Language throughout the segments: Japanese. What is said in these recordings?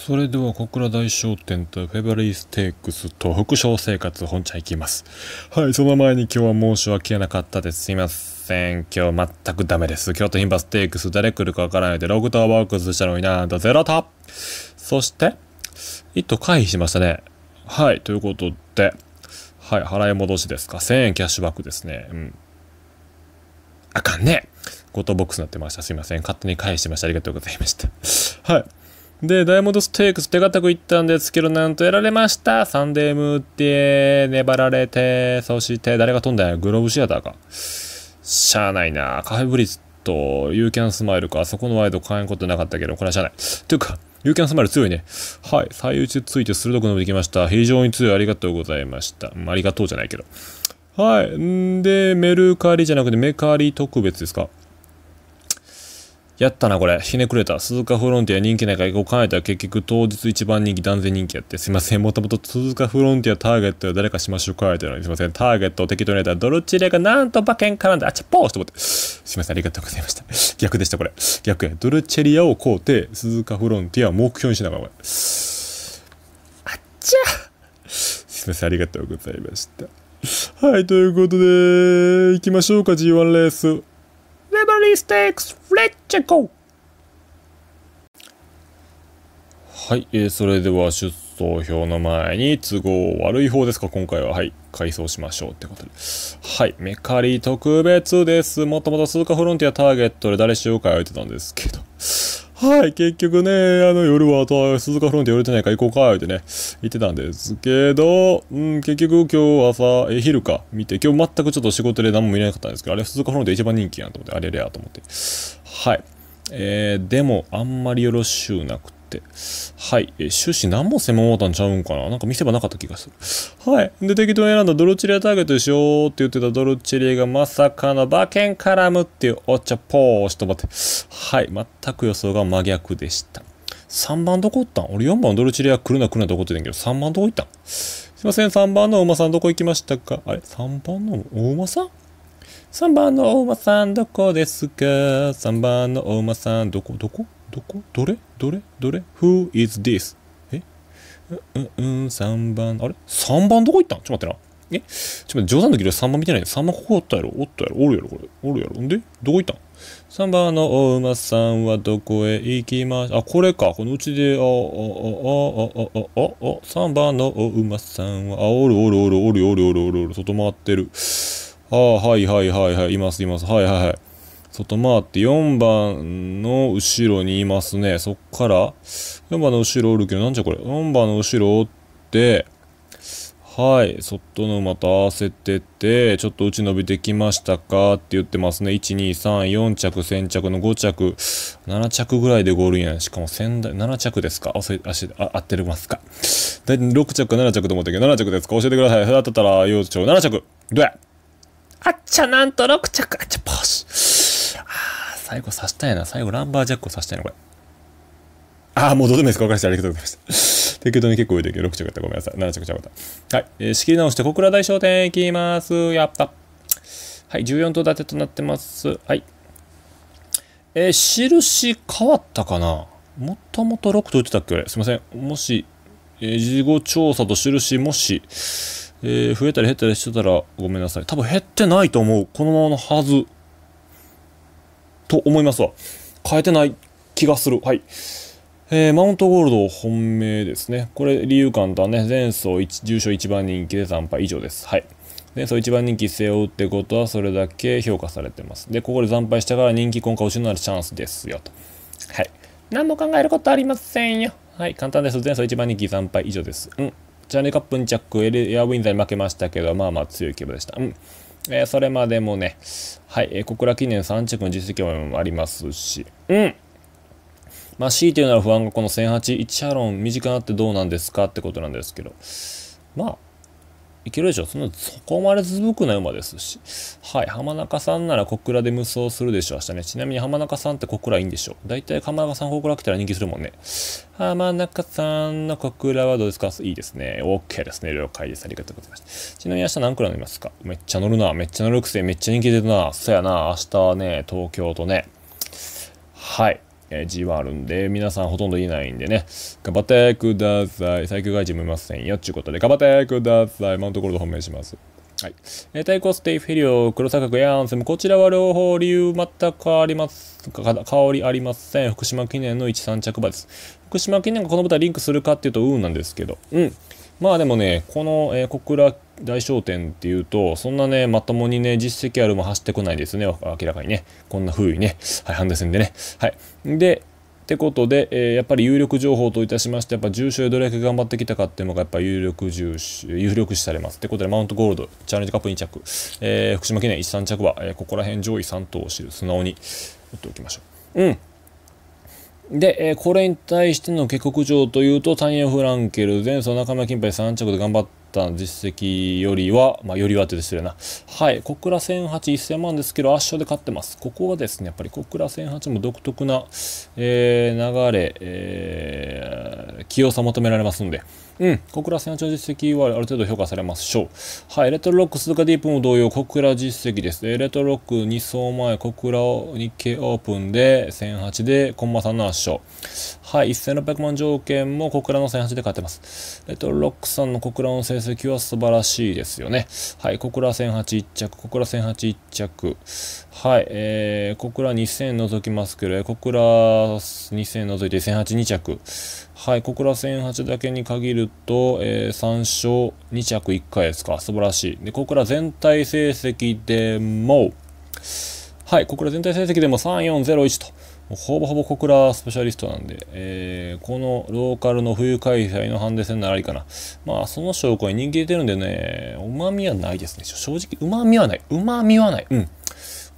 それでは小倉大商店とフェバリーステークスと副賞生活本茶行きます。はい、その前に今日は申し訳なかったです。すいません。今日全くダメです。京都牝馬ステークス誰来るかわからないでログターワークスしたのになんとゼロタそして、一頭回避しましたね。はい、ということで、はい、払い戻しですか。1000円キャッシュバックですね。うん。あかんね。ゴトボックスになってました。すいません。勝手に返してました。ありがとうございました。はい。で、ダイヤモンドステークス手堅くいったんですけど、なんとやられました。サンデームーティ粘られて、そして誰が飛んだんやグローブシアターか。しゃあないな。カフェブリッド、ユーキャンスマイルか。あそこのワイド変えんことなかったけど、これはしゃあない。というか、ユーキャンスマイル強いね。はい。最打ちついて鋭く伸びてきました。非常に強い。ありがとうございました。ありがとうじゃないけど。はい。んで、メルカリじゃなくてメカリ特別ですか。やったな、これ。ひねくれた。鈴鹿フロンティア人気ないから、こう考えたら結局当日一番人気断然人気やって。すいません。もともと鈴鹿フロンティアターゲットは誰かしましょうかやってるのに、すいません。ターゲットを適当にやったら、ドルチレがなんと馬券絡んで、あちゃぽーしと思って。すいません。ありがとうございました。逆でした、これ。逆や。ドルチェリアを買うて、鈴鹿フロンティアを目標にしながら、これ。あっちゃすいません。ありがとうございました。はい、ということで、行きましょうか、G1 レース。レバリーステークスフレッチェコはい、えー、それでは出走表の前に都合悪い方ですか今回ははい改装しましょうってことではいメカリ特別ですもともと鈴鹿フロンティアターゲットで誰しようか言ってたんですけどはい、結局ね、あの夜は鈴鹿フロンテ寄れてないから行こうか、ってね、言ってたんですけど、うん、結局今日朝、え、昼か見て、今日全くちょっと仕事で何も見れなかったんですけど、あれ鈴鹿フロンテ一番人気やんと思って、あれれやと思って。はい。えー、でもあんまりよろしゅうなくて、。はい。えー、終始何も専門モータンちゃうんかななんか見せ場なかった気がする。はい。で、適当に選んだドルチリアターゲットでしょって言ってたドルチリアがまさかの馬券絡むっていうお茶ポーしと待って。はい。全く予想が真逆でした。3番どこ行ったん俺4番ドルチリア来るな来るなて思ってたんやけど、3番どこ行ったんすいません、3番のお馬さんどこ行きましたかあれ ?3 番のお馬さん3番のお馬さんどこですか ?3 番のお馬さんどこどこどこどれどれどれ ?Who is this? えうんうん、3番。あれ ?3 番どこ行ったんちょっと待ってな。えちょっと待って、冗談の時で3番見てないで、3番ここおったやろおったやろおるやろこれ。おるやろんでどこ行ったん ?3 番のお馬さんはどこへ行きましあ、これか。このうちで、あ、あ、あ、あ、あ、あ、あ、あ、3番のお馬さんは、あ、おるおるおるおるおるおるおるおる、外回ってる。あ、はいはいはいはい、いますいます。はいはいはい。外回って4番の後ろにいますね。そっから、4番の後ろおるけど、なんじゃこれ。4番の後ろおって、はい、外の馬と合わせてて、ちょっとうち伸びてきましたかって言ってますね。1、2、3、4着、先着の5着、7着ぐらいでゴールイン。しかも仙台、7着ですか合わせ、あ、合ってるますか。大体6着か7着と思ったけど、7着ですか教えてください。だったら、幼鳥、7着。どやあっちゃ、なんと6着。あっちゃ、ポシ。最後刺したやな。最後ランバージャックを刺したいな、これ。ああ、もうどうでもいいですか。わかりました。ありがとうございました。適当に結構上でと6着やった。ごめんなさい。7着ちゃうかった。はい。えー、仕切り直して、小倉大商店行きます。やった。はい。14頭立てとなってます。はい。えー、印変わったかなもともと6と言ってたっけあれすいません。もし、えー、事後調査と印、もし、えー、増えたり減ったりしてたらごめんなさい。多分減ってないと思う。このままのはず。と思いますわ。変えてない気がする。はい。えー、マウントゴールド本命ですね。これ理由簡単ね。前走重賞1番人気で惨敗以上です。はい。前走1番人気背負うってことはそれだけ評価されてます。で、ここで惨敗したから人気今回ちのあるチャンスですよと。はい。何も考えることありませんよ。はい、簡単です。前走1番人気惨敗以上です。うん。チャーリーカップ2着、エアウィンザーに負けましたけど、まあまあ強い規模でした。うん。えー、それまでもね、はい、えー、小倉記念3着の実績もありますし、うん。まあ、強いて言うなら不安がこの1008、1ハロン短くなってどうなんですかってことなんですけど、まあ、いけるでしょそのそこまでずぶくない馬ですし。はい。浜中さんなら小倉で無双するでしょ明日ね。ちなみに浜中さんって小倉いいんでしょだいたい浜中さん小倉来たら人気するもんね。浜中さんの小倉はどうですかいいですね。OK ですね。了解です。ありがとうございました。ちなみに明日何くらい乗りますかめっちゃ乗るな。めっちゃ乗るくせめっちゃ人気出るな。そやな。明日はね、東京とね。はい。えー、G1 あるんで、皆さんほとんどいないんでね、頑張ってください。最強外人もいませんよ。ちゅうことで、頑張ってください。今のところで本命します。はい。えー、対抗ステイフィリオ、黒三角ヤアンセム。こちらは両方理由全くあります。か香りありません。福島記念の1、3着馬です。福島記念がこの舞台リンクするかっていうと、うんなんですけど。うん。まあでもね、この、えー、小倉大商店っていうと、そんなね、まともにね、実績あるも走ってこないですね、明らかにね。こんな風にね、はい、ハンデ戦でね。はい。で、ってことで、えー、やっぱり有力情報といたしまして、やっぱ重賞でどれだけ頑張ってきたかっていうのが、やっぱ有力重視、有力視されます。ってことで、マウントゴールド、チャレンジカップ2着、えー、福島記念1、3着は、えー、ここら辺上位3頭を知る、素直に打っておきましょう。うん。で、えこれに対しての下克上というと、タイヤ・フランケル、前走中村金杯3着で頑張った実績よりは、まあ、よりはってすよな。はい、小倉1008、1000万ですけど、圧勝で勝ってます。ここはですね、やっぱり小倉1008も独特な、えー、流れ、えー、器用さ求められますんで。うん、小倉選手の実績はある程度評価されましょう。はい、レトロロック、鈴鹿ディープも同様、小倉実績です。レトロロック2走前、小倉日経オープンで1008で、コンマさんの圧勝。はい、1600万条件も小倉の1008で勝ってます。レトロロックさんの小倉の成績は素晴らしいですよね。はい、小倉1008着、小倉1008着。はい、えー、小倉2000除きますけど、小倉2000除いて1008 2着。はい、小倉戦8だけに限ると、えー、3勝2着1回ですか。素晴らしい。で、小倉全体成績でも、はい、小倉全体成績でも3401と、ほぼほぼ小倉スペシャリストなんで、えー、このローカルの冬開催のハンデ戦ならいいかな。まあ、その証拠に人気出てるんでね、うまみはないですね。正直、うまみはない。うまみはない。うん。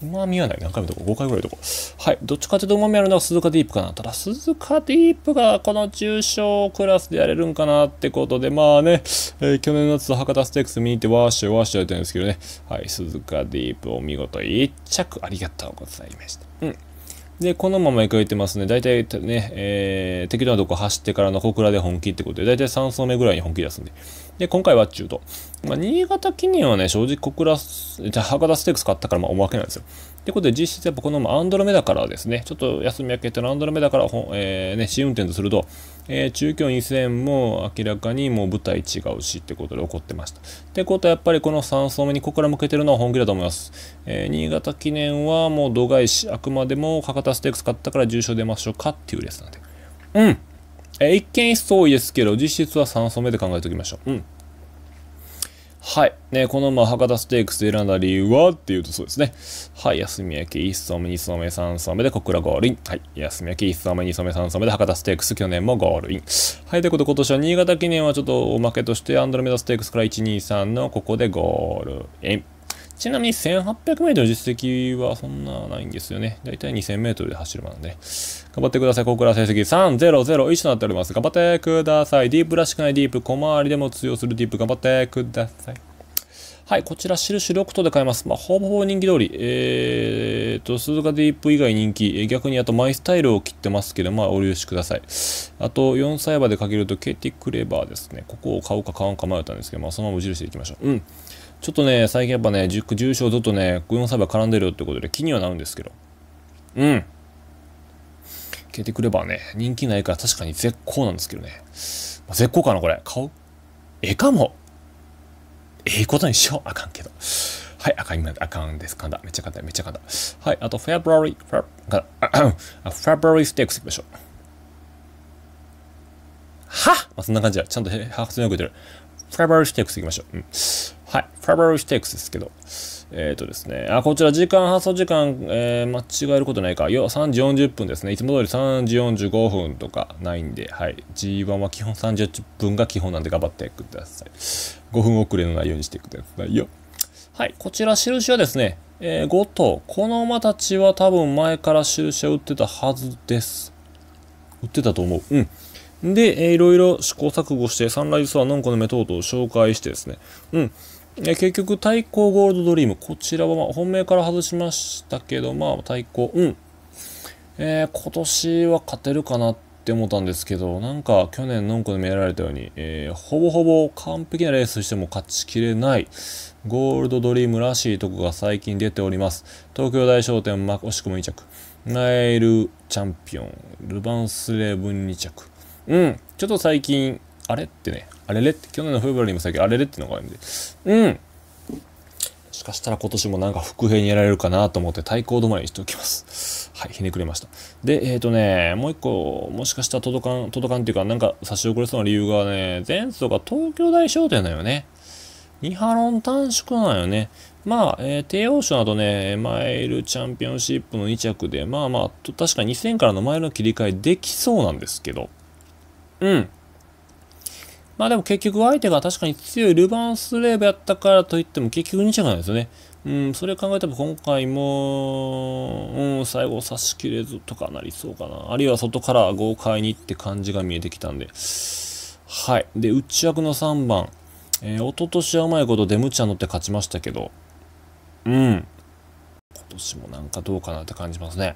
うまみはない。何回もとか ?5 回ぐらいとか。はい。どっちかというとうまみあるのは鈴鹿ディープかな。ただ、鈴鹿ディープがこの中小クラスでやれるんかなってことで、まあね、えー、去年の夏博多ステークス見に行ってわーしュわーしュやってるんですけどね。はい。鈴鹿ディープお見事1着ありがとうございました。で、このままいかれてますね。大体ね、えー、適当なとこ走ってからの小倉で本気ってことで、大体3層目ぐらいに本気出すんで。で、今回は中途。まあ、新潟記念はね、正直小倉、じゃ博多ステークス買ったからまあおまけなんですよ。ってことで、実質やっぱこのまアンドロメダからですね、ちょっと休み明けてのアンドロメダから、えー、ね、試運転とすると、えー、中京2000も明らかにもう舞台違うしってことで怒ってました。ってことはやっぱりこの3層目にここから向けてるのは本気だと思います。えー、新潟記念はもう度外視、あくまでも価またステークス買ったから重症出ましょうかっていうレースなんで。うん。えー、一見一層多いですけど、実質は3層目で考えておきましょう。うん。はい。ね、このまあ博多ステークス選んだ理由はっていうとそうですね。はい。休み明け1層目、2層目、3層目で小倉ゴールイン。はい。休み明け1層目、2層目、3層目で博多ステークス、去年もゴールイン。はい。ということで今年は新潟記念はちょっとおまけとしてアンドロメダステークスから123のここでゴールイン。ちなみに 1800m 実績はそんなないんですよね。だいたい 2000m で走るまで、ね。で。頑張ってください。ここから成績3001となっております。頑張ってください。ディープらしくないディープ。小回りでも通用するディープ。頑張ってください。はい、こちら印6頭で買えます。まあ、ほぼほぼ人気通り。えーと、鈴鹿ディープ以外人気。逆にあとマイスタイルを切ってますけど、まあ、お許しください。あと、4歳馬でかけるとケティクレバーですね。ここを買うか買わんか迷ったんですけど、まあ、そのまま無印でいきましょう。うん。ちょっとね、最近やっぱね、重症ずっとね、軍用バ培絡んでるってことで気にはなるんですけど。うん。消えてくればね、人気ないから確かに絶好なんですけどね。まあ、絶好かな、これ。買うええかも。ええことにしよう。あかんけど。はい、あかん、あかんです。かんだ。めっちゃかんだ。めっちゃかんだ。はい、あと、フェブラリー、フェブラリーステークスいきましょう。はまあ、そんな感じだ。ちゃんと発音よくってる。フェブラリーステークスいきましょう。うんはい。ファバー・リーステークスですけど。えっ、ー、とですね。あ、こちら時間、発送時間、えー、間違えることないか。よ、3時40分ですね。いつも通り3時45分とかないんで、はい。G1 は基本30分が基本なんで頑張ってください。5分遅れの内容にしてくださいよ。はい。こちら、印はですね、えー、5頭。この馬たちは多分前から印を打ってたはずです。打ってたと思う。うん。で、えー、いろいろ試行錯誤して、サンライズスワのんこのメトードを紹介してですね。うん。え結局、対抗ゴールドドリーム。こちらは、ま本命から外しましたけど、まあ、対抗、うん。えー、今年は勝てるかなって思ったんですけど、なんか、去年、のんこで見られたように、えー、ほぼほぼ完璧なレースしても勝ちきれない、ゴールドドリームらしいとこが最近出ております。東京大商店、ま、惜しくも2着。ナイルチャンピオン、ルヴァンスレブン2着。うん、ちょっと最近、あれってね、あれれって去年のフーブリーもきあれれってのがあるんでうんもしかしたら今年もなんか伏兵にやられるかなと思って対抗止まりにしておきます。はい、ひねくれました。で、えっ、ー、とね、もう一個、もしかしたら届かん、届かんっていうか、なんか差し遅れそうな理由がね、前走が東京大商店だよね。ニハロン短縮なんよね。まあ、えー、帝王賞などね、マイルチャンピオンシップの2着で、まあまあ、確か2000からのマイルの切り替えできそうなんですけど、うん。まあでも結局相手が確かに強いルヴァンスレーブやったからといっても結局2着なんですよね。うん、それ考えても今回も、うん、最後差し切れずとかなりそうかな。あるいは外から豪快にって感じが見えてきたんで。はい。で、内枠の3番。えー、一昨年はうまいことデムチャ乗って勝ちましたけど、うん。今年もなんかどうかなって感じますね。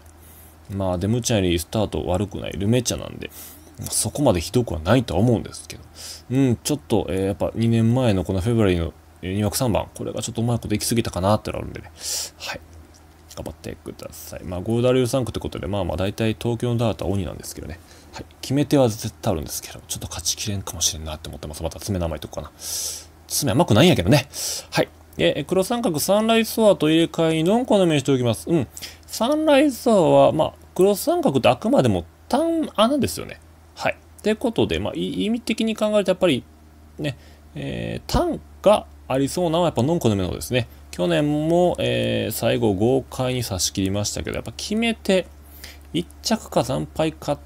まあ、デムチャよりスタート悪くないルメチャなんで。そこまでひどくはないとは思うんですけど、うん、ちょっと、えー、やっぱ2年前のこのフェブラリーの2枠3番、これがちょっとうまくできすぎたかなってのあるんでね、はい。頑張ってください。まあ、ダ w 3区ってことで、まあまあ大体東京のダートは鬼なんですけどね、はい。決め手は絶対あるんですけど、ちょっと勝ちきれんかもしれんなって思ってます。また爪名前とかな。爪甘くないんやけどね。はい。え、黒三角サンライズソアと入れ替えにん個の目にしておきます。うん。サンライズソアは、まあ、黒三角ってあくまでも単穴ですよね。はい。ということで、まあ、意味的に考えるとやっぱりね、えー、単価ありそうなのはやっぱノンコのメのですね。去年も、えー、最後豪快に差し切りましたけど、やっぱ決めて1着か惨敗かっ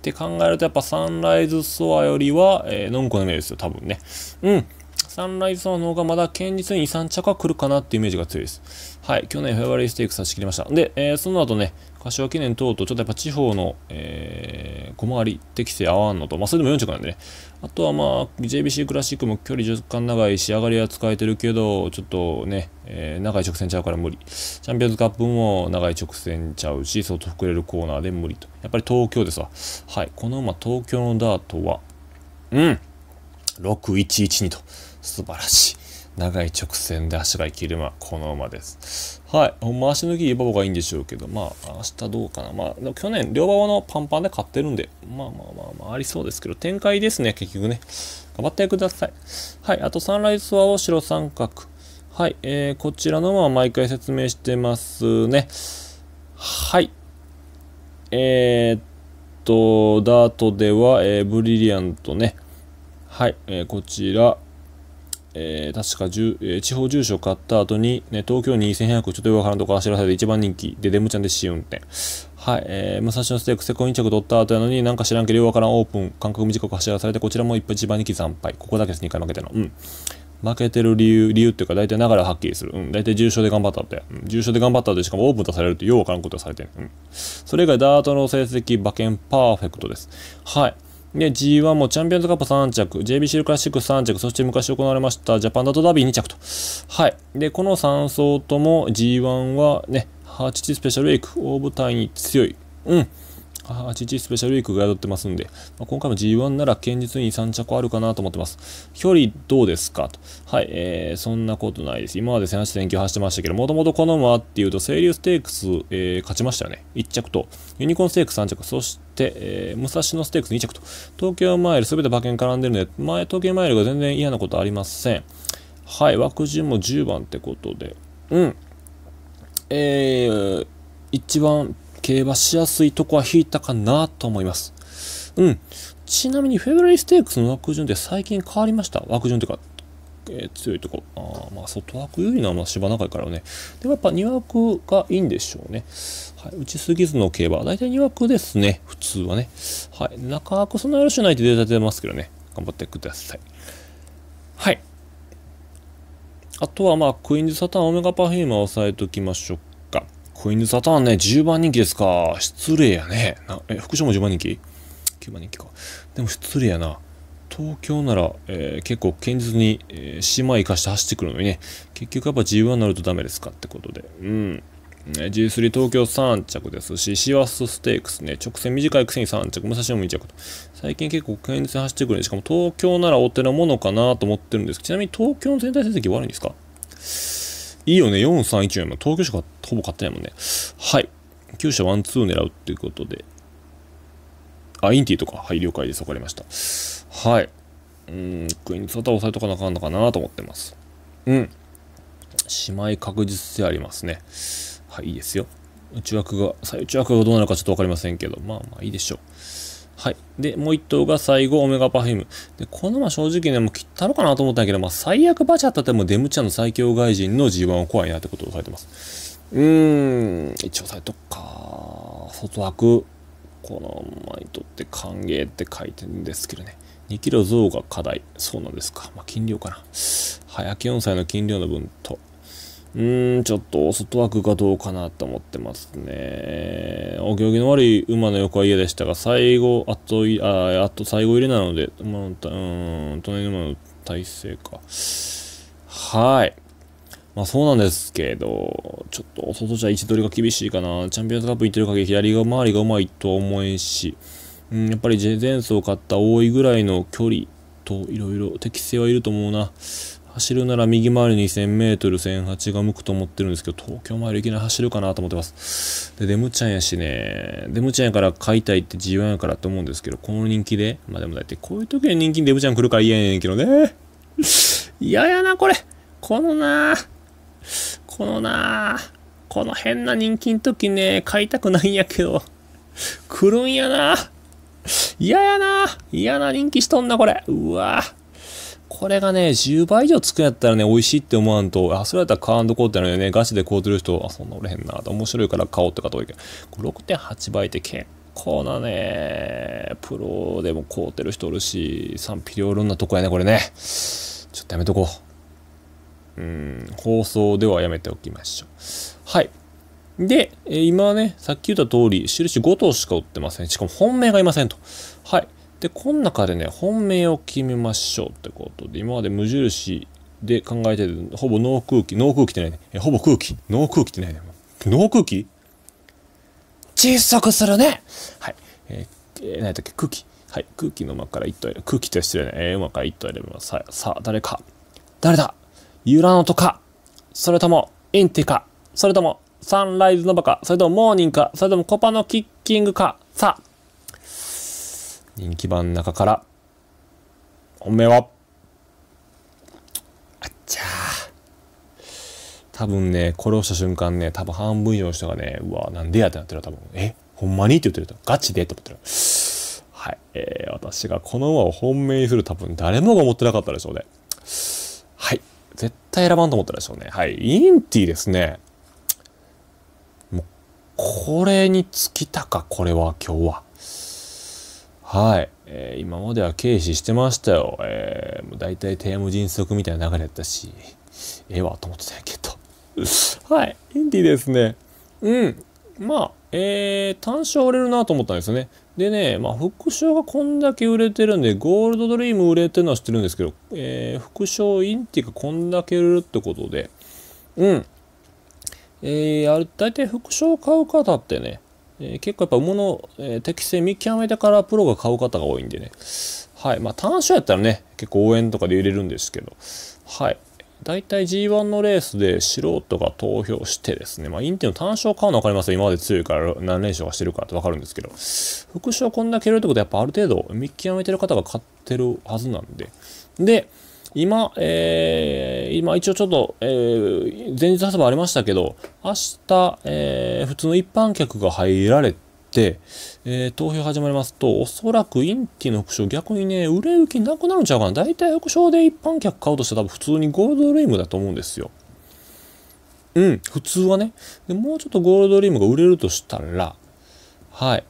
て考えるとやっぱサンライズストアよりは、えー、ノンコの目ですよ、多分ね。うん。サンライズの方がまだ堅実に3着は来るかなっていうイメージが強いです。はい、去年フェアバリーステーク差し切りました。で、えー、その後ね、柏記念等々、ちょっとやっぱ地方の、えー、小回り、適性合わんのと、まあ、それでも4着なんでね。あとはまあ、JBC クラシックも距離若干長い仕上がりは使えてるけど、ちょっとね、えー、長い直線ちゃうから無理。チャンピオンズカップも長い直線ちゃうし、相当膨れるコーナーで無理と。やっぱり東京ですわ。はい、このまあ東京のダートは、うん、6112と。素晴らしい。長い直線で足が生きる馬、この馬です。はい。ほんま足抜き、馬ボがいいんでしょうけど、まあ、明日どうかな。まあ、去年、両馬場のパンパンで買ってるんで、まあまあまあまあ、ありそうですけど、展開ですね、結局ね。頑張ってください。はい。あと、サンライズは大白三角。はい。えー、こちらの馬は毎回説明してますね。はい。えー、っと、ダートでは、えー、ブリリアントね。はい。えー、こちら、えー、確かじゅ、え地方住所買った後に、ね、東京2100ちょっとよくわからんとこ走らせて一番人気でデムちゃんで試運転。はい、えー、武蔵野ステークセコン2着取った後やのになんか知らんけどよくわからんオープン、間隔短く走らされてこちらも一番人気惨敗。ここだけです、2回負けての。うん。負けてる理由、理由っていうか大体流れははっきりする。うん。大体重症で頑張ったって。うん。重症で頑張ったってしかもオープンとされるってようわからんことされてる。うん。それ以外ダートの成績馬券パーフェクトです。はい。で、G1 もチャンピオンズカップ3着、JBC クラシック3着、そして昔行われましたジャパンダートダービー2着と。はい。で、この3走とも G1 はね、8スペシャルウェイク、大舞台に強い。うん。8スペシャルウィークが宿ってますんで、まあ、今回も G1 なら堅実に3着あるかなと思ってます。距離どうですかと。はい、えー、そんなことないです。今まで18.9走ってましたけど、もともとこの馬っていうと、清流ステークス、えー、勝ちましたよね。1着と、ユニコーンステークス3着、そして、えー、武蔵野ステークス2着と、東京マイル全て馬券絡んでるんで、前東京マイルが全然嫌なことありません。はい、枠順も10番ってことで、うん。えー、一番競馬しやすいとこは引いたかなと思います。うん。ちなみにフェブラリーステークスの枠順って最近変わりました。枠順というか、えー、強いとこ。あまあ、外枠有利なのは芝中からね。でもやっぱ2枠がいいんでしょうね。はい、打ちすぎずの競馬。大体2枠ですね。普通はね。はい。中枠そんなよろしくないってデータ出ますけどね。頑張ってください。はい。あとはまあ、クイーンズ・サタン、オメガ・パフィーマを押さえときましょう子犬サターンね、10番人気ですか。失礼やね。なえ、福賞も10番人気 ?9 番人気か。でも失礼やな。東京なら、えー、結構堅実に、えー、島行かして走ってくるのにね、結局やっぱ G1 になるとダメですかってことで。うん。G3 東京3着ですし、シワスステークスね、直線短いくせに3着、武蔵野も2着と。最近結構堅実に走ってくるんで、しかも東京ならお手のものかなと思ってるんですけど、ちなみに東京の全体成績悪いんですかいいよね、4314も東京しかほぼ買ってないもんね。はい。9社1-2狙うっていうことで。あ、インティとか。はい、了解です。わかりました。はい。うん、クイーンズは押さえとかなあかんのかなと思ってます。うん。しまい確実性ありますね。はい、いいですよ。内枠が、内枠がどうなるかちょっと分かりませんけど、まあまあいいでしょう。はい。で、もう1頭が最後、オメガパフィム。で、このまま正直ね、もう切ったろかなと思ったんやけど、まあ、最悪バチャったってもデムゃんの最強外人の G1 は怖いなってことを書いてます。うーん、一応されとくか。外枠、この前にとって歓迎って書いてるんですけどね。2キロ増が課題。そうなんですか。まあ、量かな。早い、4歳の金量の分と、うーん、ちょっと外枠がどうかなと思ってますね。お行儀の悪い馬の横は嫌でしたが、最後、あと、ああと最後入れなので、馬の、うん、隣の馬の体勢か。はい。まあそうなんですけど、ちょっと外じゃ位置取りが厳しいかな。チャンピオンズカップ行ってる限り左が回りがうまいとは思えんし、うん、やっぱり前走を買った多いぐらいの距離といろいろ適性はいると思うな。走るなら右回り 2000m1008 が向くと思ってるんですけど東京回りいきなり走るかなと思ってますでデムちゃんやしねデムちゃんやから買いたいって自由やからと思うんですけどこの人気でまあでもだってこういう時に人気にデムちゃん来るから嫌やねんけどね嫌やなこれこのなこのなこの変な人気の時ね買いたくないんやけど来るんやな嫌やな嫌な人気しとんなこれうわぁこれがね、10倍以上つくんやったらね、美味しいって思わんと、あ、それやったら買わんとこうってのね、ガチで買うてる人、あ、そんな俺へんな、面白いから買おうって方多いけど、6.8倍って結構なね、プロでも買うてる人おるし、賛否両論なとこやね、これね。ちょっとやめとこう。うん、放送ではやめておきましょう。はい。で、今ね、さっき言った通り、印5頭しか売ってません。しかも本命がいませんと。はい。で、この中でね、本命を決めましょうってことで、今まで無印で考えてる、ほぼ脳空気、脳空気ってないね。えほぼ空気。脳空気ってないね。脳空気窒息するねはい。えー、何だっけ空気。はい。空気の馬から一頭選空気と失礼ね。えー、馬から1頭選びます。さあ、さあ、誰か。誰だユラノとか。それとも、インティか。それとも、サンライズの馬か。それとも、モーニングか。それとも、コパのキッキングか。さあ、人気版の中から本命はあっちゃー多分ねこれをした瞬間ね多分半分以上の人がねうわなんでやってなってる多分えほんまにって言ってるとガチでって思ってるはい、えー、私がこの馬を本命にする多分誰もが思ってなかったでしょうねはい絶対選ばんと思ったでしょうねはいインティですねもうこれに尽きたかこれは今日は。はい。えー、今までは軽視してましたよ。えー、大体テーマ迅速みたいな流れやったし、ええー、わと思ってたんやけど。はい。インディですね。うん。まあ、えー、単勝売れるなと思ったんですよね。でね、まあ、副賞がこんだけ売れてるんで、ゴールドドリーム売れてるのは知ってるんですけど、えー、副賞インティがこんだけ売れるってことで、うん。えー、あ大体副賞買う方ってね、えー、結構やっぱ馬の、えー、適性見極めてからプロが買う方が多いんでね。はい。まあ単勝やったらね、結構応援とかで入れるんですけど、はい。大体 G1 のレースで素人が投票してですね、まあ、インテの単勝買うの分かりますよ。今まで強いから何連勝かしてるからって分かるんですけど、副賞こんだけ入れるってことはやっぱある程度見極めてる方が買ってるはずなんで。で、今、えー、今一応ちょっと、えー、前日発売ありましたけど、明日、えー、普通の一般客が入られて、えー、投票始まりますと、おそらくインティの副賞、逆にね、売れ行きなくなるんちゃうかな。大体副賞で一般客買うとしたら多分普通にゴールドリームだと思うんですよ。うん、普通はね。でもうちょっとゴールドリームが売れるとしたら、はい。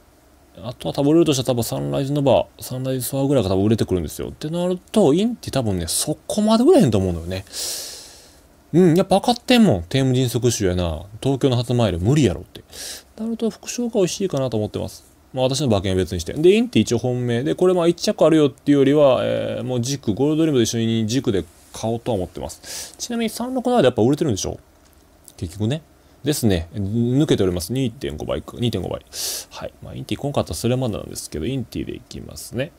あとは多分売れるとしたら多分サンライズのバー、サンライズソアぐらいが多分売れてくるんですよ。ってなると、インって多分ね、そこまで売れへんと思うのよね。うん、やっぱ分かってんもん。テーム迅速集やな。東京の初参り無理やろって。なると、副賞が美味しいかなと思ってます。まあ私の馬券は別にして。で、インって一応本命で、これまあ1着あるよっていうよりは、えー、もう軸、ゴールドリムと一緒に軸で買おうとは思ってます。ちなみに367でやっぱ売れてるんでしょ結局ね。ですね。抜けております。2.5倍か。2.5倍。はい。まあ、インティ今回とそれまでなんですけど、インティでいきますね。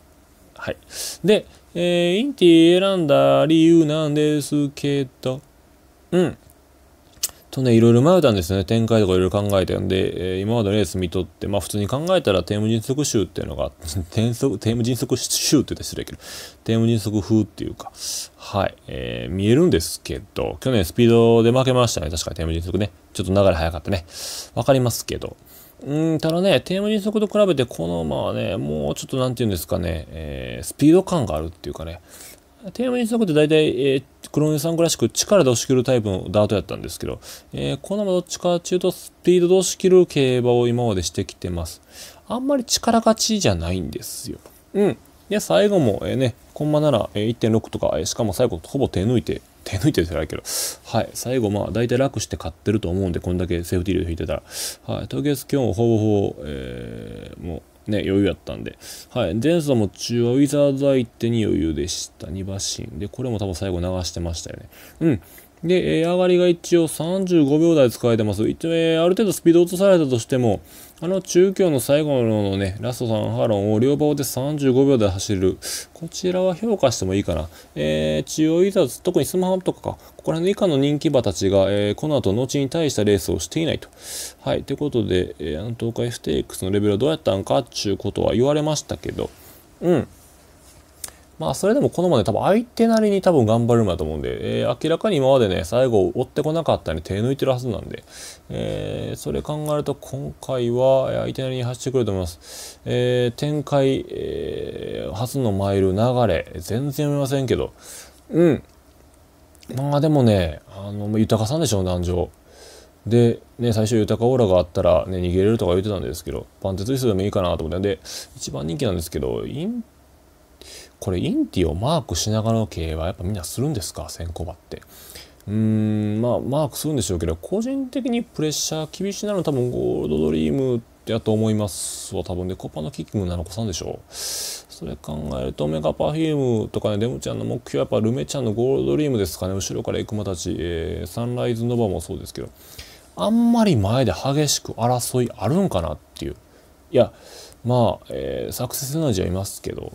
はい。で、えー、インティ選んだ理由なんですけど、うん。とね、いろいろ迷ったんですよね。展開とかいろいろ考えるんで、えー、今までのレース見とって、まあ普通に考えたらテーム迅速集っていうのが、転速、テーム迅速集って言って失礼けど、テーム迅速風っていうか、はい、えー、見えるんですけど、去年スピードで負けましたね。確かにテーム迅速ね。ちょっと流れ早かったね。わかりますけど。うん、ただね、テーマ人速と比べて、この、まあね、もうちょっと何て言うんですかね、えー、スピード感があるっていうかね、テーマ人速って大体、えー、クロさんクラシック力で押し切るタイプのダートやったんですけど、えー、このままどっちかっていうと、スピードで押し切る競馬を今までしてきてます。あんまり力勝ちじゃないんですよ。うん。いや、最後も、えー、ね、コンマなら1.6とか、しかも最後ほぼ手抜いて、手抜いてるじゃないけど、はい、最後まあ大体楽して勝ってると思うんで、こんだけセーフティール引いてたら、はい、とりあえず今日ほぼほぼ、えー、もうね、余裕やったんで、はい、前走も中央ウィザーズ相手に余裕でした、2馬身で、これも多分最後流してましたよね。うん、で、上がりが一応35秒台使えてます。一応、えー、ある程度スピード落とされたとしても、あの中京の最後のね、ラスト3ハロンを両方で35秒台走る。こちらは評価してもいいかな。えー、中央いざ、特にスマホとかか、ここら辺の以下の人気馬たちが、えー、この後後に大したレースをしていないと。はい、ということで、えー、あの東海ステークスのレベルはどうやったんかっていうことは言われましたけど、うん。まあそれでもこのまで多分相手なりに多分頑張るんだと思うんで、えー、明らかに今までね、最後追ってこなかったで手抜いてるはずなんで、えー、それ考えると今回は相手なりに走ってくると思います。えー、展開、えー、初のマイル流れ、全然読めませんけど、うん。まあでもね、あの、豊さんでしょう、男女。で、ね、最初豊かオーラがあったら、ね、逃げれるとか言ってたんですけど、パンテツイストでもいいかなと思って、で、一番人気なんですけど、インこれインティをマークしながらの経営はやっぱみんなするんですか先行馬って。うーんまあマークするんでしょうけど個人的にプレッシャー厳しいなの多分ゴールドドリームやと思いますわ多分でコパのキックも7個3でしょうそれ考えるとメガパフィームとかねデムちゃんの目標はやっぱルメちゃんのゴールドドリームですかね後ろからエクマたち、えー、サンライズノバもそうですけどあんまり前で激しく争いあるんかなっていういやまあ、えー、サクセスエナジーはいますけど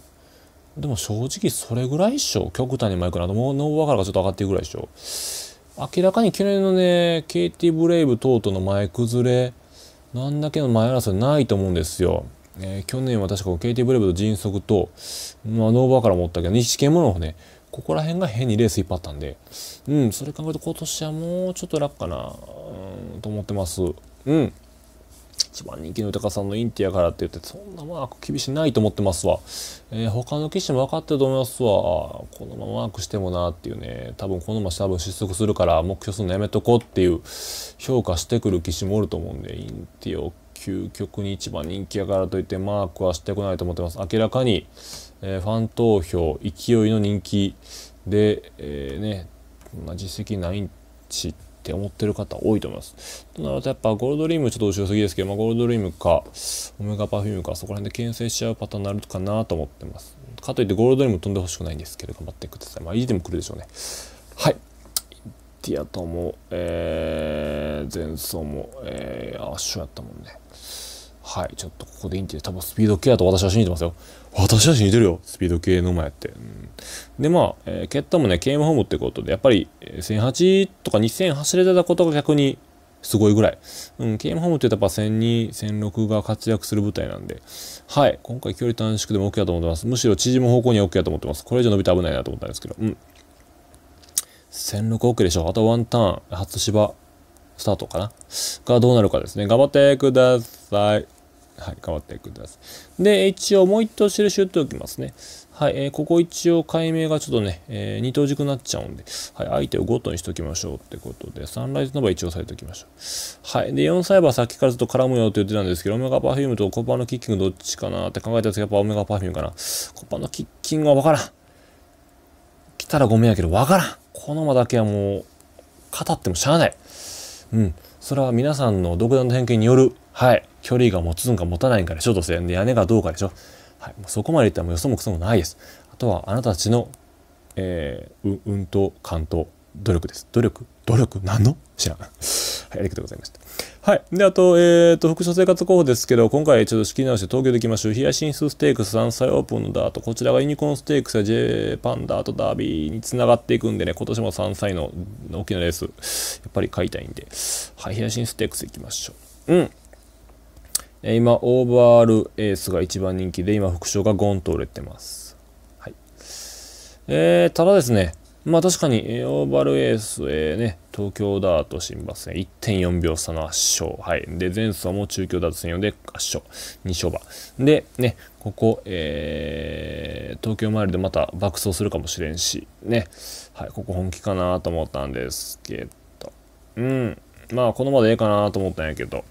でも正直それぐらいっしょ。極端にマイクなど、もうノーバーカーがちょっと上がっていくぐらいっしょ。明らかに去年のね、KT ブレイブ等々の前崩れ、なんだけの前争いないと思うんですよ。えー、去年は確か KT ブレイブと迅速と、まあ、ノーバーから持ったけど、西県ものをね、ここら辺が変にレース引っ張ったんで、うん、それ考えると今年はもうちょっと楽かな、うん、と思ってます。うん。番人気の豊さんのインティアからって言ってそんなマーク厳しないと思ってますわ、えー、他の棋士も分かってると思いますわこのままマークしてもなっていうね多分このまま多分失速するから目標するのやめとこうっていう評価してくる棋士もおると思うんでインティアを究極に一番人気やからといってマークはしてこないと思ってます明らかに、えー、ファン投票勢いの人気で、えーね、同実績ないてって思ってる方多いと思います。となるとやっぱゴールドリームちょっと後ろすぎですけど、まあ、ゴールドリームかオメガパフュームかそこら辺で牽制しちゃうパターンになるかなと思ってます。かといってゴールドリーム飛んでほしくないんですけど頑張ってください。まあい持でも来るでしょうね。はい。ティアとも、えー、前走も、えー、圧勝やったもんね。はい、ちょっとここでいいんで、多分スピード系だと私は信じてますよ。私は信じてるよ、スピード系の前って。うん、で、まあ、えー、蹴ったもね、ームホームってことで、やっぱり1008とか2000走れてたことが逆にすごいぐらい。うん、ームホームってやっぱ1002、1006が活躍する舞台なんで、はい、今回距離短縮でも OK だと思ってます。むしろ縮む方向には OK だと思ってます。これ以上伸びて危ないなと思ったんですけど、うん。1006 OK でしょ。あとワンターン、初芝。スタートかながどうなるかですね。頑張ってください。はい、変わってください。で、一応もう一頭印打っておきますね。はい、えー、ここ一応解明がちょっとね、えー、二等軸になっちゃうんで、はい、相手を5頭にしときましょうってことで、サンライズの場合一応されておきましょう。はい、で、4サイバーさっきからずっと絡むよって言ってたんですけど、オメガパフュームとコパのキッキングどっちかなって考えたやつやっぱオメガパフュームかな。コパのキッキングはわからん。来たらごめんやけど、わからん。この間だけはもう、語ってもしゃあない。うん。それは皆さんの独断の偏見による。はい。距離が持つんか持たないんかでしょ、どうせ。屋根がどうかでしょ。はい、もうそこまでいったらもうよそもくそもないです。あとはあなたたちの、えー、運と感と努力です。努力努力何の知らん。はい、ありがとうございました。はい。で、あと、えっ、ー、と、副所生活候補ですけど、今回ちょっと仕切り直して東京で行きましょう。ヒアシンスステークス山菜オープンのダート、こちらがユニコーンステークスや J パンダートダービーにつながっていくんでね、今年も山菜の大きなレース、やっぱり買いたいんで、はい、ヒアシンステークス行きましょう。うん。今、オーバールエースが一番人気で、今、副賞がゴンと売れてます。はい。えー、ただですね、まあ確かに、ー、オーバルエース、えー、ね、東京ダート新馬戦1.4秒差の圧勝。はい。で、前走も中京ダート戦4で圧勝。2勝馬。で、ね、ここ、えー、東京マイルでまた爆走するかもしれんし、ね、はい、ここ本気かなと思ったんですけど、うん、まあこのまでええかなと思ったんやけど、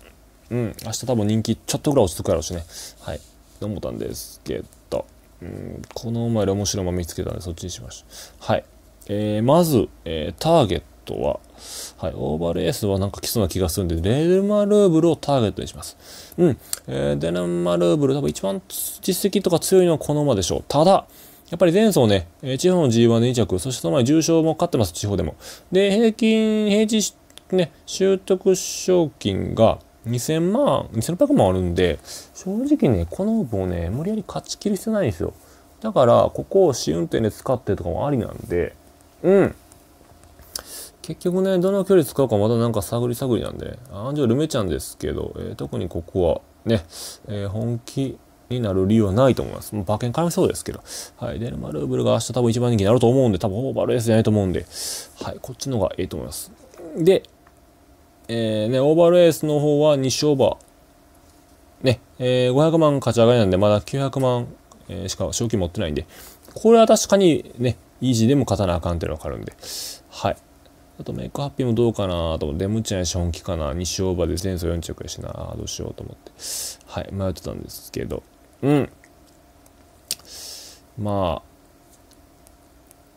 うん、明日多分人気ちょっとぐらい落ち着くやろうしね。はい。と思ったんですけど、うん、この前で面白いもの見つけたんで、そっちにしました。はい。えー、まず、えー、ターゲットは、はい、オーバーレースはなんか来そうな気がするんで、デルマルーブルをターゲットにします。うん。えー、デルマルーブル、多分一番実績とか強いのはこの馬でしょう。ただ、やっぱり前走ね、えー、地方の G1 で2着、そしてその前重賞も勝ってます、地方でも。で、平均、平地、ね、習得賞金が、2000万、2600万あるんで、正直ね、この分をね、無理やり勝ちきる必要ないんですよ。だから、ここを試運転で使ってとかもありなんで、うん。結局ね、どの距離使うかまだなんか探り探りなんで、アンジョルメちゃんですけど、えー、特にここはね、えー、本気になる理由はないと思います。もう馬券絡みそうですけど。はい。デルマルーブルが明日多分一番人気になると思うんで、多分ほぼバルエースじゃないと思うんで、はい。こっちの方がいいと思います。で、えー、ね、オーバーレースの方は2勝ーバー。ね、えー、500万勝ち上がりなんで、まだ900万、えー、しか賞金持ってないんで、これは確かにね、イージーでも勝たなあかんっていうのがわかるんで、はい。あとメイクハッピーもどうかなと思って、ムチャン本気かな、2勝ーバーで前走4着やしな、どうしようと思って、はい、迷ってたんですけど、うん。まあ、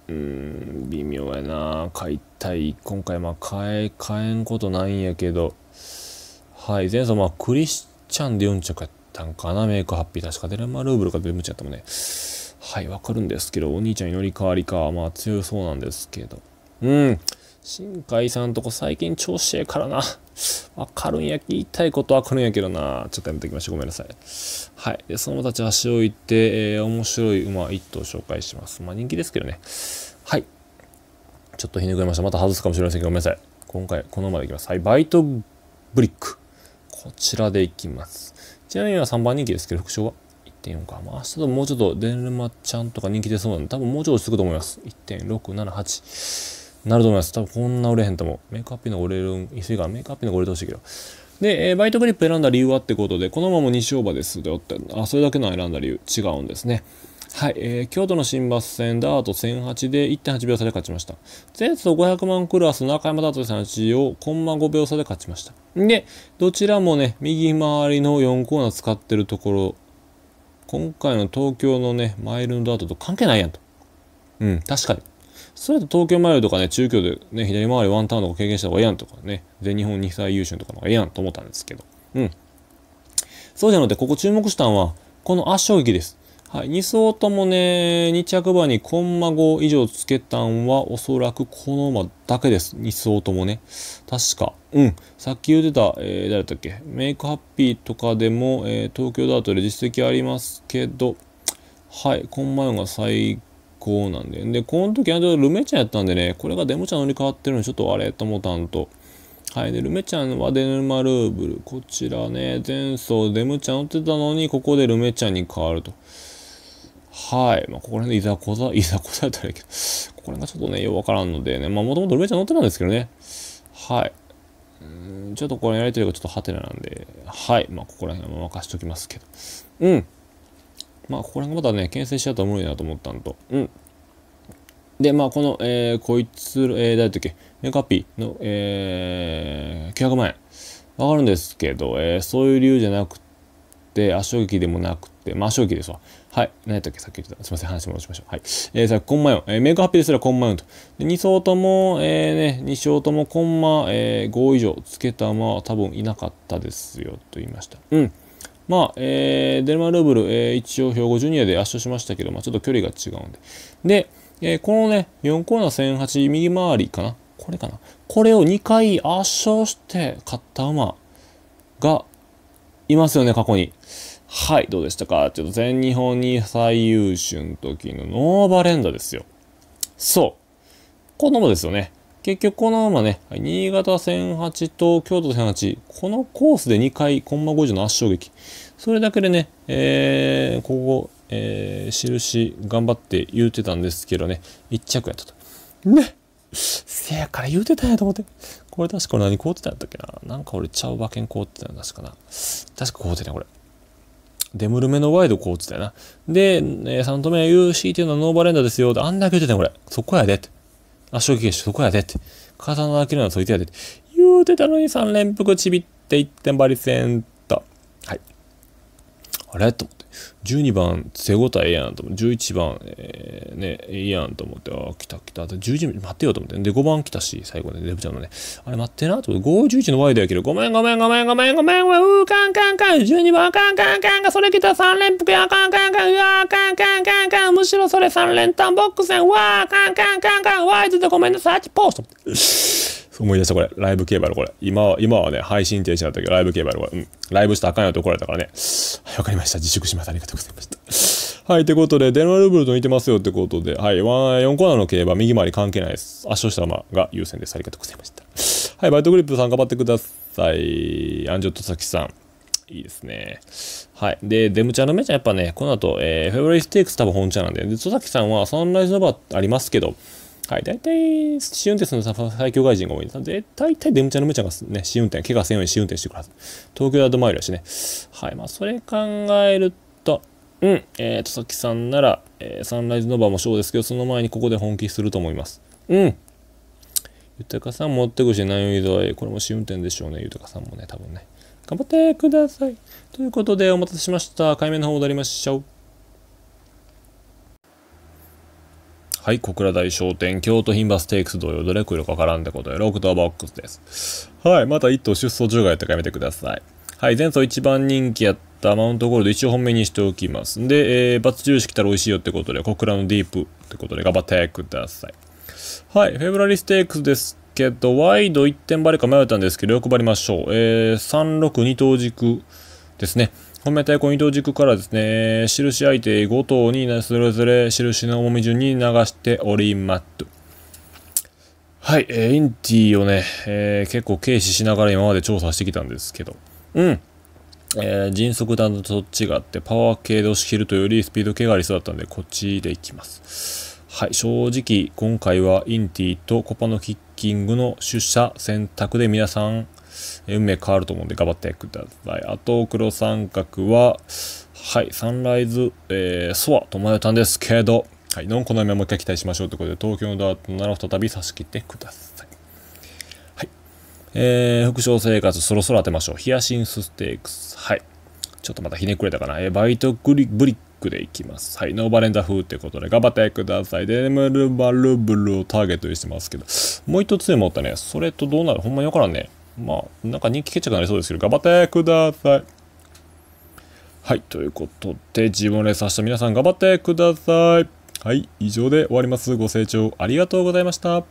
うん微妙やな買いたい今回まあ買え買えんことないんやけどはい前走まあクリスチャンで4着やったんかなメイクハッピー確かデルマルーブルかベムチやったもんねはいわかるんですけどお兄ちゃん乗り代わりかまあ強そうなんですけどうん新海さんとこ最近調子ええからな。わかるんや、言いたいことわかるんやけどな。ちょっとやめておきましょう。ごめんなさい。はい。で、そのまた、ち足を置いて、えー、面白い馬1頭紹介します。まあ人気ですけどね。はい。ちょっとひねくれました。また外すかもしれませんけど、ごめんなさい。今回、このままでいきます。はい。バイトブリック。こちらでいきます。ちなみには3番人気ですけど、副賞は1.4か。まあ、明日ともうちょっと、デンルマちゃんとか人気出そうなんで、多分もうちょっと落ち着くと思います。1.678。なると思います。多分こんな売れへんと思う。メイクアップの折れる、いすいがメイクアップの折れてほしいけど。で、えー、バイトグリップ選んだ理由はってことで、このまま西大場ですでおって、あ、それだけの選んだ理由、違うんですね。はい、えー、京都の新バス戦、ダート1008で1.8秒差で勝ちました。前走500万クラス、中山ダート38をコンマ5秒差で勝ちました。で、どちらもね、右回りの4コーナー使ってるところ、今回の東京のね、マイルのダートと関係ないやんと。うん、確かに。それだと東京マイルとかね、中京でね、左回りワンターンとか経験した方がええやんとかね、全日本二歳優勝とかの方がええやんと思ったんですけど、うん。そうじゃなくて、ここ注目したのは、この圧勝劇です。はい、2走ともね、2着馬にコンマ5以上つけたんは、おそらくこの馬だけです。2走ともね。確か。うん。さっき言ってた、えー、誰だっけ、メイクハッピーとかでも、えー、東京ダートで実績ありますけど、はい、コンマ4が最こうなんで。で、この時、あルメちゃんやったんでね、これがデモちゃん乗り換わってるのちょっとあれと思ったんと。はい。で、ルメちゃんはデルマルーブル。こちらね、前走デムちゃん乗ってたのに、ここでルメちゃんに変わると。はい。まあ、ここら辺でいざこざ、いざこざやったらいいけど、ここら辺がちょっとね、ようわからんのでね、まあ、もともとルメちゃん乗ってたんですけどね。はい。うんちょっとこれやりとりがちょっとハテナなんで、はい。まあ、ここら辺は任しときますけど。うん。まあ、ここら辺がまだね、牽制しちゃうと無理だなと思ったんと。うん。で、まあ、この、えー、こいつ、えー、誰だっけ、メカピーの、えー、900万円。わかるんですけど、えー、そういう理由じゃなくて、圧勝劇でもなくて、まあ、圧勝劇ですわ。はい。何やったっけさっき言ってた。すいません。話戻しましょう。はい。えー、さあ、コンマ4。えー、メイクハッピーですらコンマ4と。で、2層とも、えー、ね、2章ともコンマ、えー、5以上つけたまま多分いなかったですよ、と言いました。うん。まあ、えー、デルマルーブル、えー、一応兵庫ジュニアで圧勝しましたけど、まあ、ちょっと距離が違うんで。で、えー、このね、4コーナー1008右回りかな。これかな。これを2回圧勝して勝った馬がいますよね、過去に。はい、どうでしたかちょっと全日本に最優秀の時のノーバレンダですよ。そう。このもですよね。結局このままね、新潟1008と京都1008、このコースで2回、コンマ50の圧勝劇。それだけでね、えー、ここ、えー、印頑張って言うてたんですけどね、1着やったと。ねせやから言うてたんやと思って。これ確か何買うてたんやったっけな。なんか俺ちゃう馬券買うてたん確かな。確か買うてたんこれ。デムルメのワイドこうてたよな。で、えー、3度目は UC っていうのはノーバレンダーですよ。あんだけ言うてたんこれ。そこやでって。足を消し、そこやでって。体の開けるのはそいつやでって。言うてたのに3連複ちびって1点バリセンと。はい。あれと。12番背応えええやんと思って11番、えー、ねええやんと思ってああ来た来た11待ってよと思ってで5番来たし最後ね、デブちゃんのねあれ待ってなと思って511のワイドやけどごめんごめんごめんごめんごめんうーカンカンカン12番カンカンカンがそれ来た3連服やカンカンカンうわーカンカンカンカンむしろそれ3連単ボックスやんわーカンカンカンカンワイドでごめんなさいポーズとって思い出したこれ。ライブ競馬のこれ。今は、今はね、配信停止だったけど、ライブ競馬のこれ。うん。ライブしたらあかんよって怒られたからね。はい、わかりました。自粛します。ありがとうございました。はい、ということで、電話ルーブルと似てますよってことで、はい、4コーナーの競馬、右回り関係ないです。圧勝した馬が優先です。ありがとうございました。はい、バイトグリップさん頑張ってください。アンジョットサキさん。いいですね。はい。で、デムチャのめちゃんやっぱね、この後、えー、フェブリーステークス多分本茶なんで、で、戸崎さんはサンライズの場ありますけど、はい、大体、試運転するの最強外人が多いです。で、大体、デムちゃんのむちゃがね、試運転、怪我せんように試運転してくるはず。東京だと参りだしね。はい、まあ、それ考えると、うん、えっ、ー、と、さきさんなら、えー、サンライズノバもそうですけど、その前にここで本気すると思います。うん。豊さん持ってくし、何よりどい。これも試運転でしょうね、豊さんもね、多分ね。頑張ってください。ということで、お待たせしました。海面の方戻りましょう。はい、小倉大商店、京都牝馬ステークス同様、どれくいかからんってことやろ、オクトーボックスです。はい、また1頭出走10外やったからやめてください。はい、前走一番人気やったマウントゴールド一応本命にしておきます。で、えー、バツ重視来たら美味しいよってことで、小倉のディープってことで頑張ってください。はい、フェブラリステークスですけど、ワイド1点張りか迷ったんですけど、欲張りましょう。えー、362等軸ですね。本命対コイント軸からですね、印相手5頭にそれぞれ印の重み順に流しております。はい、えー、インティをね、えー、結構軽視しながら今まで調査してきたんですけど、うん。えー、迅速弾と違ってパワー系で押し切るというよりスピード系がありそうだったんでこっちでいきます。はい、正直今回はインティとコパのキッキングの出社選択で皆さん運命変わると思うんで頑張ってください。あと、黒三角は、はい、サンライズ、えー、ソアと迷ったんですけど、はい、のんこの夢もう一回期待しましょうということで、東京のドアとなら再び差し切ってください。はい。えー、副賞生活、そろそろ当てましょう。ヒヤシンスステークス。はい。ちょっとまたひねくれたかな。えー、バイトグリブリックでいきます。はい。ノーバレンダ風ってことで頑張ってください。で、ムルバルブルをターゲットにしてますけど、もう一つでもったね、それとどうなるほんまにわからんね。まあ、なんか人気決着になりそうですけど、頑張ってください。はい、ということで、自分を連鎖した皆さん頑張ってください。はい、以上で終わります。ご清聴ありがとうございました。